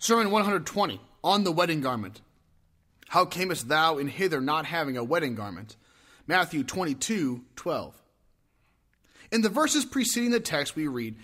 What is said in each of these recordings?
Sermon 120 On the Wedding Garment. How camest thou in hither not having a wedding garment? Matthew twenty two twelve. In the verses preceding the text, we read,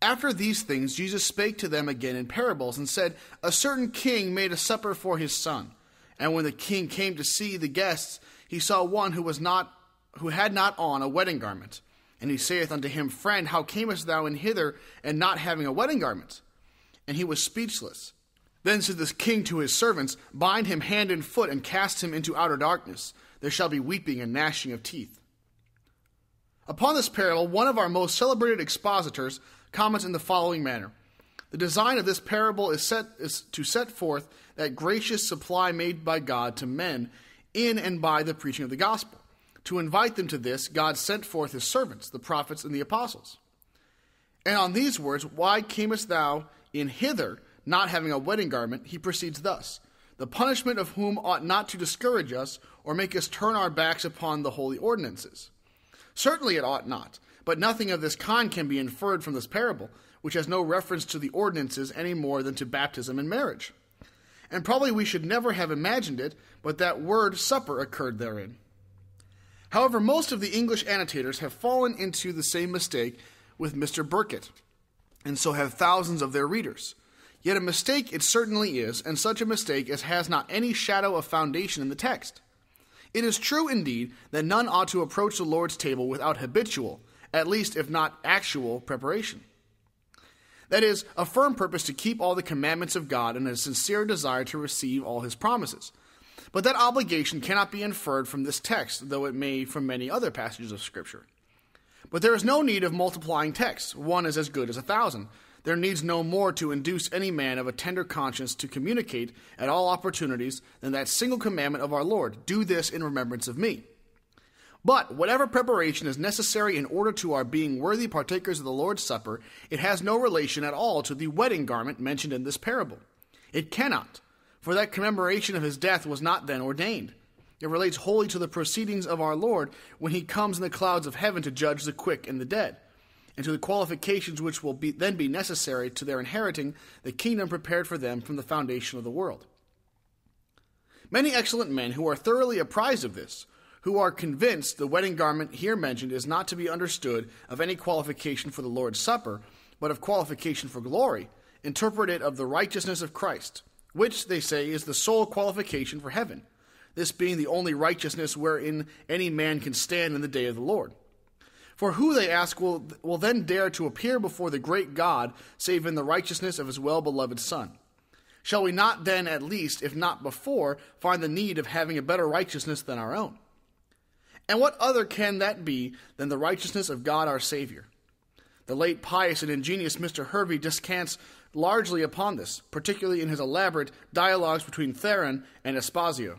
After these things, Jesus spake to them again in parables and said, A certain king made a supper for his son. And when the king came to see the guests, he saw one who was not who had not on a wedding garment. And he saith unto him, Friend, how camest thou in hither, and not having a wedding garment? and he was speechless. Then said the king to his servants, Bind him hand and foot and cast him into outer darkness. There shall be weeping and gnashing of teeth. Upon this parable, one of our most celebrated expositors comments in the following manner The design of this parable is, set, is to set forth that gracious supply made by God to men in and by the preaching of the gospel. To invite them to this, God sent forth his servants, the prophets and the apostles. And on these words, Why camest thou in hither, not having a wedding garment, he proceeds thus The punishment of whom ought not to discourage us or make us turn our backs upon the holy ordinances. Certainly it ought not, but nothing of this kind can be inferred from this parable, which has no reference to the ordinances any more than to baptism and marriage. And probably we should never have imagined it, but that word supper occurred therein. However, most of the English annotators have fallen into the same mistake with Mr. Burkitt and so have thousands of their readers. Yet a mistake it certainly is, and such a mistake as has not any shadow of foundation in the text. It is true indeed that none ought to approach the Lord's table without habitual, at least if not actual, preparation. That is, a firm purpose to keep all the commandments of God and a sincere desire to receive all his promises. But that obligation cannot be inferred from this text, though it may from many other passages of Scripture. But there is no need of multiplying texts, one is as good as a thousand. There needs no more to induce any man of a tender conscience to communicate at all opportunities than that single commandment of our Lord do this in remembrance of me. But whatever preparation is necessary in order to our being worthy partakers of the Lord's Supper, it has no relation at all to the wedding garment mentioned in this parable. It cannot, for that commemoration of his death was not then ordained. It relates wholly to the proceedings of our Lord when he comes in the clouds of heaven to judge the quick and the dead, and to the qualifications which will be, then be necessary to their inheriting the kingdom prepared for them from the foundation of the world. Many excellent men who are thoroughly apprised of this, who are convinced the wedding garment here mentioned is not to be understood of any qualification for the Lord's Supper, but of qualification for glory, interpret it of the righteousness of Christ, which, they say, is the sole qualification for heaven this being the only righteousness wherein any man can stand in the day of the Lord. For who, they ask, will, will then dare to appear before the great God, save in the righteousness of his well beloved Son? Shall we not then, at least, if not before, find the need of having a better righteousness than our own? And what other can that be than the righteousness of God our Savior? The late pious and ingenious Mr. Hervey descants largely upon this, particularly in his elaborate dialogues between Theron and Aspasio.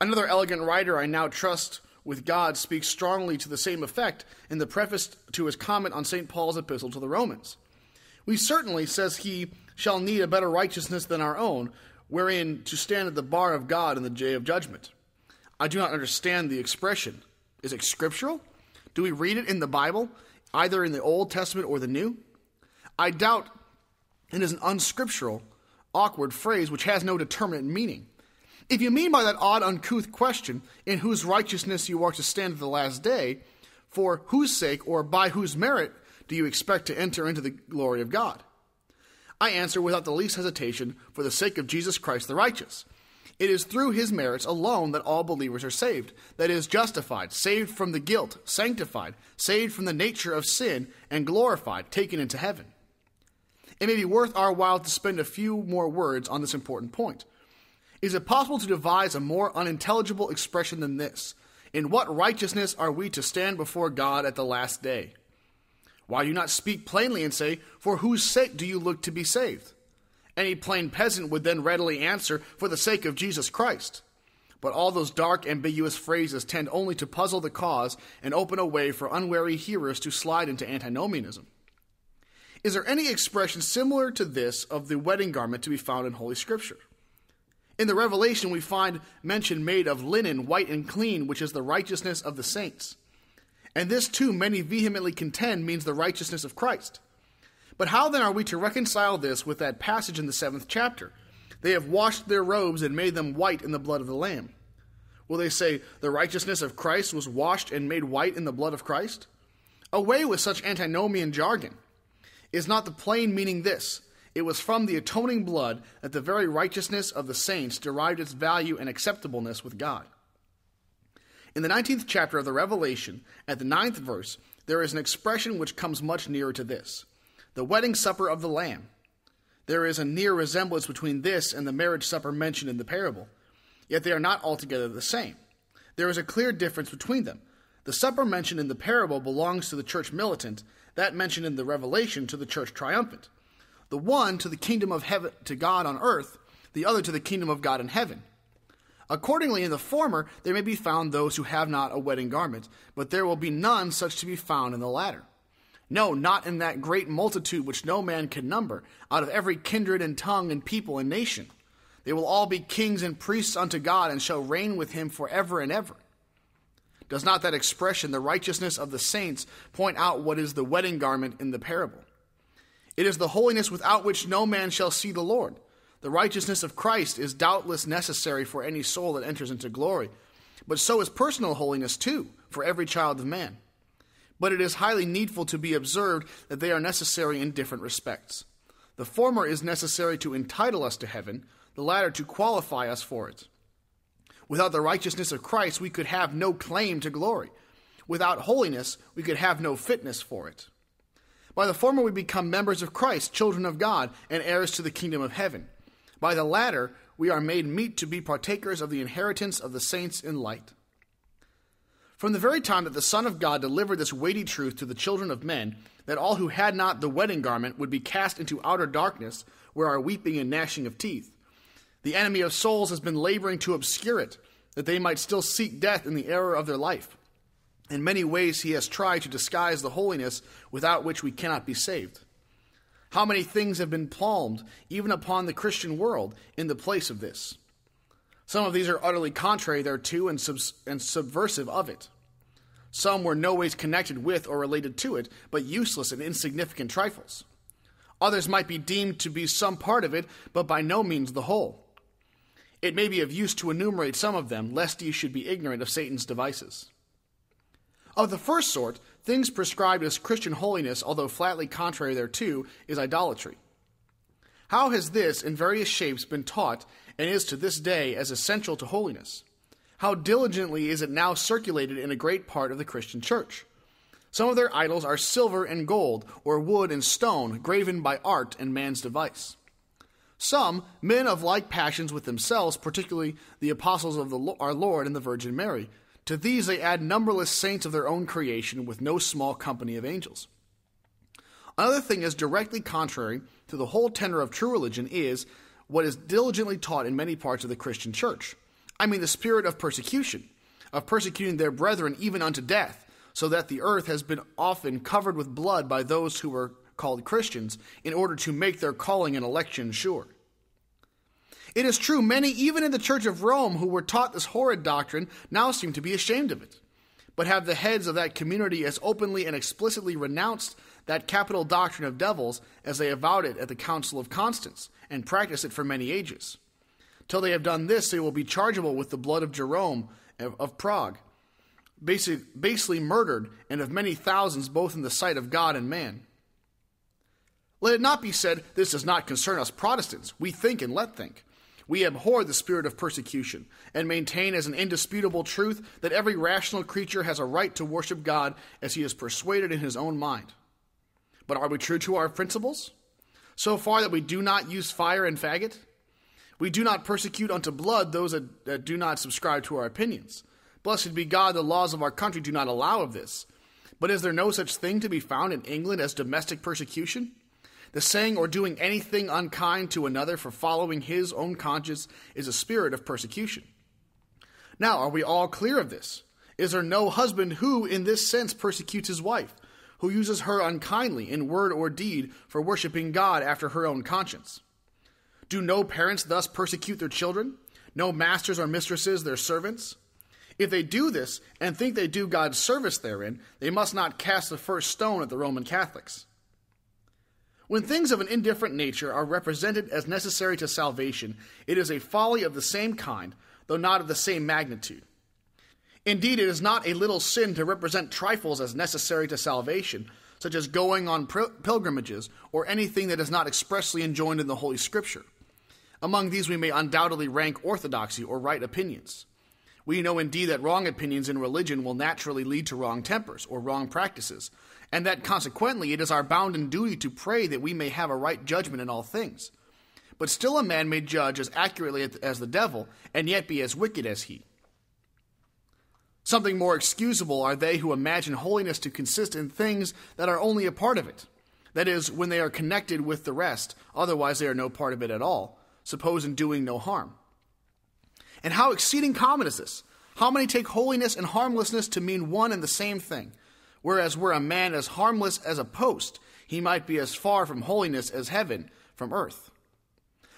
Another elegant writer I now trust with God speaks strongly to the same effect in the preface to his comment on St. Paul's epistle to the Romans. We certainly, says he, shall need a better righteousness than our own, wherein to stand at the bar of God in the day of judgment. I do not understand the expression. Is it scriptural? Do we read it in the Bible, either in the Old Testament or the New? I doubt it is an unscriptural, awkward phrase which has no determinate meaning. If you mean by that odd, uncouth question, in whose righteousness you are to stand at the last day, for whose sake or by whose merit do you expect to enter into the glory of God? I answer without the least hesitation, for the sake of Jesus Christ the righteous. It is through his merits alone that all believers are saved, that is, justified, saved from the guilt, sanctified, saved from the nature of sin, and glorified, taken into heaven. It may be worth our while to spend a few more words on this important point. Is it possible to devise a more unintelligible expression than this? In what righteousness are we to stand before God at the last day? Why do you not speak plainly and say, For whose sake do you look to be saved? Any plain peasant would then readily answer, For the sake of Jesus Christ. But all those dark, ambiguous phrases tend only to puzzle the cause and open a way for unwary hearers to slide into antinomianism. Is there any expression similar to this of the wedding garment to be found in Holy Scripture? In the Revelation, we find mention made of linen, white and clean, which is the righteousness of the saints. And this, too, many vehemently contend means the righteousness of Christ. But how then are we to reconcile this with that passage in the seventh chapter? They have washed their robes and made them white in the blood of the Lamb. Will they say, the righteousness of Christ was washed and made white in the blood of Christ? Away with such antinomian jargon. Is not the plain meaning this? It was from the atoning blood that the very righteousness of the saints derived its value and acceptableness with God. In the 19th chapter of the Revelation, at the 9th verse, there is an expression which comes much nearer to this the wedding supper of the Lamb. There is a near resemblance between this and the marriage supper mentioned in the parable, yet they are not altogether the same. There is a clear difference between them. The supper mentioned in the parable belongs to the church militant, that mentioned in the Revelation to the church triumphant the one to the kingdom of heaven to God on earth, the other to the kingdom of God in heaven. Accordingly, in the former there may be found those who have not a wedding garment, but there will be none such to be found in the latter. No, not in that great multitude which no man can number, out of every kindred and tongue and people and nation. They will all be kings and priests unto God, and shall reign with him for ever and ever. Does not that expression, the righteousness of the saints, point out what is the wedding garment in the parable? It is the holiness without which no man shall see the Lord. The righteousness of Christ is doubtless necessary for any soul that enters into glory, but so is personal holiness too, for every child of man. But it is highly needful to be observed that they are necessary in different respects. The former is necessary to entitle us to heaven, the latter to qualify us for it. Without the righteousness of Christ, we could have no claim to glory. Without holiness, we could have no fitness for it. By the former, we become members of Christ, children of God, and heirs to the kingdom of heaven. By the latter, we are made meet to be partakers of the inheritance of the saints in light. From the very time that the Son of God delivered this weighty truth to the children of men, that all who had not the wedding garment would be cast into outer darkness, where are weeping and gnashing of teeth. The enemy of souls has been laboring to obscure it, that they might still seek death in the error of their life. In many ways, he has tried to disguise the holiness without which we cannot be saved. How many things have been palmed, even upon the Christian world, in the place of this? Some of these are utterly contrary thereto and, subs- and subversive of it. Some were no ways connected with or related to it, but useless and insignificant trifles. Others might be deemed to be some part of it, but by no means the whole. It may be of use to enumerate some of them, lest ye should be ignorant of Satan's devices. Of the first sort, things prescribed as Christian holiness, although flatly contrary thereto, is idolatry. How has this, in various shapes, been taught and is to this day as essential to holiness? How diligently is it now circulated in a great part of the Christian church? Some of their idols are silver and gold, or wood and stone, graven by art and man's device. Some, men of like passions with themselves, particularly the apostles of the, our Lord and the Virgin Mary, to these they add numberless saints of their own creation with no small company of angels. Another thing is directly contrary to the whole tenor of true religion is what is diligently taught in many parts of the Christian church. I mean, the spirit of persecution, of persecuting their brethren even unto death, so that the earth has been often covered with blood by those who were called Christians in order to make their calling and election sure. It is true, many, even in the Church of Rome, who were taught this horrid doctrine, now seem to be ashamed of it, but have the heads of that community as openly and explicitly renounced that capital doctrine of devils as they avowed it at the Council of Constance, and practiced it for many ages. Till they have done this, they will be chargeable with the blood of Jerome of Prague, basely murdered, and of many thousands both in the sight of God and man. Let it not be said, this does not concern us Protestants. We think and let think. We abhor the spirit of persecution, and maintain as an indisputable truth that every rational creature has a right to worship God as he is persuaded in his own mind. But are we true to our principles? So far that we do not use fire and faggot? We do not persecute unto blood those that, that do not subscribe to our opinions. Blessed be God, the laws of our country do not allow of this. But is there no such thing to be found in England as domestic persecution? The saying or doing anything unkind to another for following his own conscience is a spirit of persecution. Now, are we all clear of this? Is there no husband who, in this sense, persecutes his wife, who uses her unkindly in word or deed for worshiping God after her own conscience? Do no parents thus persecute their children? No masters or mistresses their servants? If they do this and think they do God's service therein, they must not cast the first stone at the Roman Catholics. When things of an indifferent nature are represented as necessary to salvation, it is a folly of the same kind, though not of the same magnitude. Indeed, it is not a little sin to represent trifles as necessary to salvation, such as going on pilgrimages or anything that is not expressly enjoined in the Holy Scripture. Among these, we may undoubtedly rank orthodoxy or right opinions. We know indeed that wrong opinions in religion will naturally lead to wrong tempers or wrong practices, and that consequently it is our bounden duty to pray that we may have a right judgment in all things. But still, a man may judge as accurately as the devil, and yet be as wicked as he. Something more excusable are they who imagine holiness to consist in things that are only a part of it. That is, when they are connected with the rest, otherwise they are no part of it at all, suppose in doing no harm. And how exceeding common is this? How many take holiness and harmlessness to mean one and the same thing? Whereas were a man as harmless as a post, he might be as far from holiness as heaven from earth.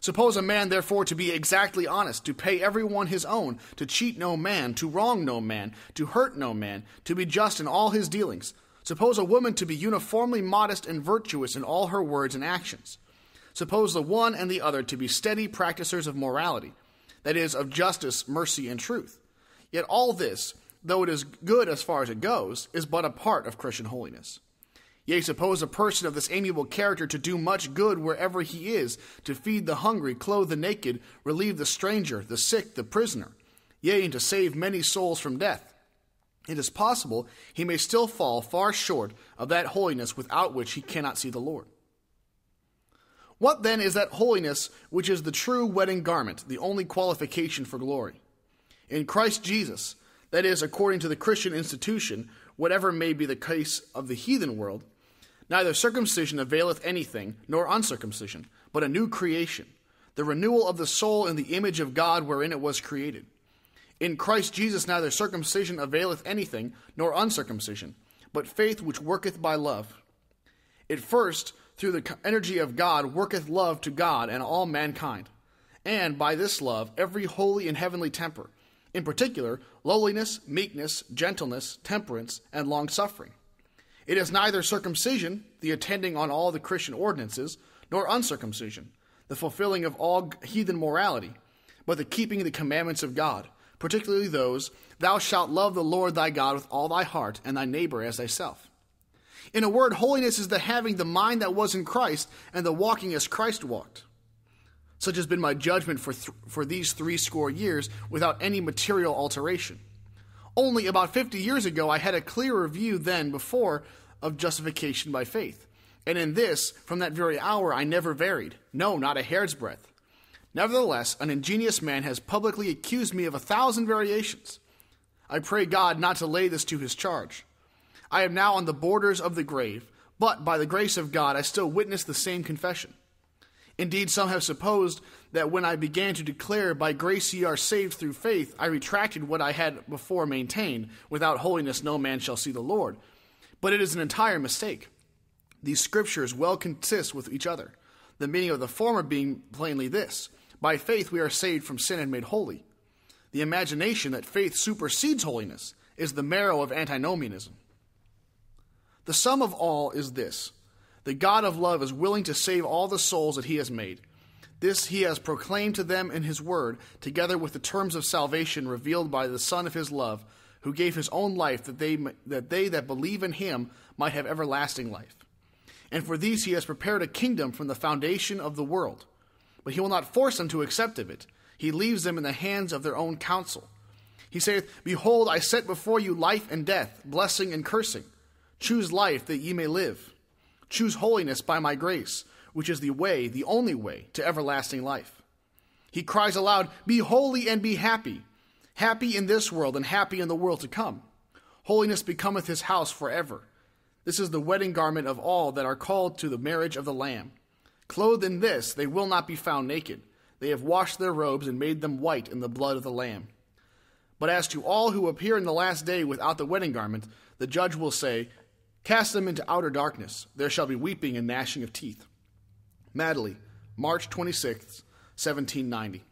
Suppose a man, therefore, to be exactly honest, to pay every one his own, to cheat no man, to wrong no man, to hurt no man, to be just in all his dealings. Suppose a woman to be uniformly modest and virtuous in all her words and actions. Suppose the one and the other to be steady practisers of morality, that is, of justice, mercy, and truth. Yet all this, though it is good as far as it goes, is but a part of Christian holiness. Yea, suppose a person of this amiable character to do much good wherever he is, to feed the hungry, clothe the naked, relieve the stranger, the sick, the prisoner, yea, and to save many souls from death. It is possible he may still fall far short of that holiness without which he cannot see the Lord. What then is that holiness which is the true wedding garment, the only qualification for glory? In Christ Jesus, that is, according to the Christian institution, whatever may be the case of the heathen world, neither circumcision availeth anything, nor uncircumcision, but a new creation, the renewal of the soul in the image of God wherein it was created. In Christ Jesus neither circumcision availeth anything, nor uncircumcision, but faith which worketh by love. At first, through the energy of God worketh love to God and all mankind. And by this love, every holy and heavenly temper, in particular, lowliness, meekness, gentleness, temperance, and long suffering. It is neither circumcision, the attending on all the Christian ordinances, nor uncircumcision, the fulfilling of all heathen morality, but the keeping the commandments of God, particularly those, Thou shalt love the Lord thy God with all thy heart, and thy neighbor as thyself. In a word, holiness is the having the mind that was in Christ and the walking as Christ walked. Such has been my judgment for, th- for these three score years without any material alteration. Only about 50 years ago, I had a clearer view than before of justification by faith. And in this, from that very hour, I never varied. No, not a hair's breadth. Nevertheless, an ingenious man has publicly accused me of a thousand variations. I pray God not to lay this to his charge. I am now on the borders of the grave, but by the grace of God I still witness the same confession. Indeed, some have supposed that when I began to declare, By grace ye are saved through faith, I retracted what I had before maintained, Without holiness no man shall see the Lord. But it is an entire mistake. These scriptures well consist with each other, the meaning of the former being plainly this By faith we are saved from sin and made holy. The imagination that faith supersedes holiness is the marrow of antinomianism. The sum of all is this the God of love is willing to save all the souls that he has made. This he has proclaimed to them in his word, together with the terms of salvation revealed by the Son of his love, who gave his own life that they that, they that believe in him might have everlasting life. And for these he has prepared a kingdom from the foundation of the world. But he will not force them to accept of it. He leaves them in the hands of their own counsel. He saith, Behold, I set before you life and death, blessing and cursing. Choose life that ye may live. Choose holiness by my grace, which is the way, the only way, to everlasting life. He cries aloud, Be holy and be happy, happy in this world and happy in the world to come. Holiness becometh his house forever. This is the wedding garment of all that are called to the marriage of the Lamb. Clothed in this, they will not be found naked. They have washed their robes and made them white in the blood of the Lamb. But as to all who appear in the last day without the wedding garment, the judge will say, Cast them into outer darkness. There shall be weeping and gnashing of teeth. Madley, March 26, 1790.